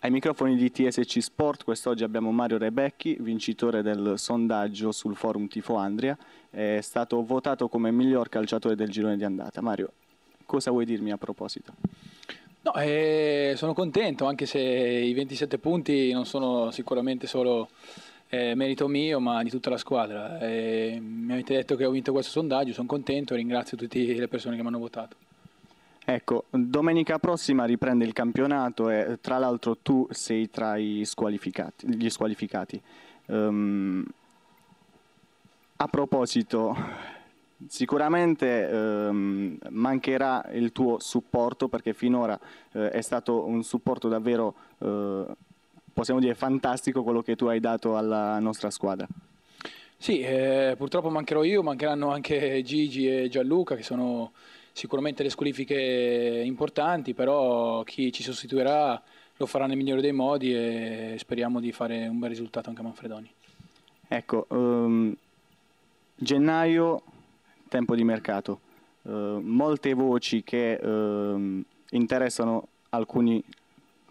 Ai microfoni di TSC Sport quest'oggi abbiamo Mario Rebecchi, vincitore del sondaggio sul forum Tifo Andria, è stato votato come miglior calciatore del girone di andata. Mario, cosa vuoi dirmi a proposito? No, eh, sono contento, anche se i 27 punti non sono sicuramente solo eh, merito mio, ma di tutta la squadra. Eh, mi avete detto che ho vinto questo sondaggio, sono contento e ringrazio tutte le persone che mi hanno votato. Ecco, domenica prossima riprende il campionato e tra l'altro tu sei tra gli squalificati. Gli squalificati. Um, a proposito, sicuramente um, mancherà il tuo supporto perché finora uh, è stato un supporto davvero, uh, possiamo dire, fantastico quello che tu hai dato alla nostra squadra. Sì, eh, purtroppo mancherò io, mancheranno anche Gigi e Gianluca che sono sicuramente le squalifiche importanti, però chi ci sostituirà lo farà nel migliore dei modi e speriamo di fare un bel risultato anche a Manfredoni. Ecco, um, gennaio, tempo di mercato. Uh, molte voci che uh, interessano alcuni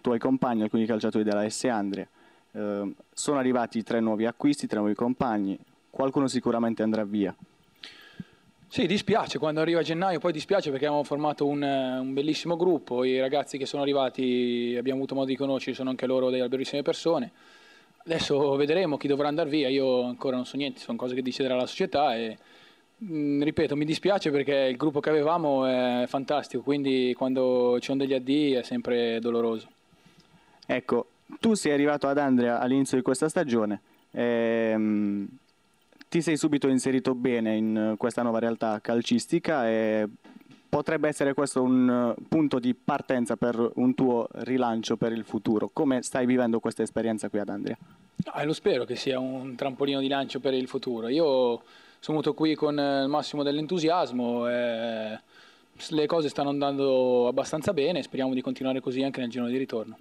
tuoi compagni, alcuni calciatori della S. Andrea. Uh, sono arrivati tre nuovi acquisti, tre nuovi compagni, qualcuno sicuramente andrà via. Sì, dispiace quando arriva gennaio, poi dispiace perché abbiamo formato un, eh, un, bellissimo gruppo, i ragazzi che sono arrivati abbiamo avuto modo di conoscerli, sono anche loro delle bellissime persone. Adesso vedremo chi dovrà andare via, io ancora non so niente, sono cose che deciderà la società e mh, mm, ripeto, mi dispiace perché il gruppo che avevamo è fantastico, quindi quando ci sono degli addii è sempre doloroso. Ecco, tu sei arrivato ad Andrea all'inizio di questa stagione. Ehm ti sei subito inserito bene in eh, questa nuova realtà calcistica e potrebbe essere questo un eh, punto di partenza per un tuo rilancio per il futuro. Come stai vivendo questa esperienza qui ad Andria? Ah, lo spero che sia un trampolino di lancio per il futuro. Io sono venuto qui con eh, il massimo dell'entusiasmo. le cose stanno andando abbastanza bene, speriamo di continuare così anche nel giro di ritorno.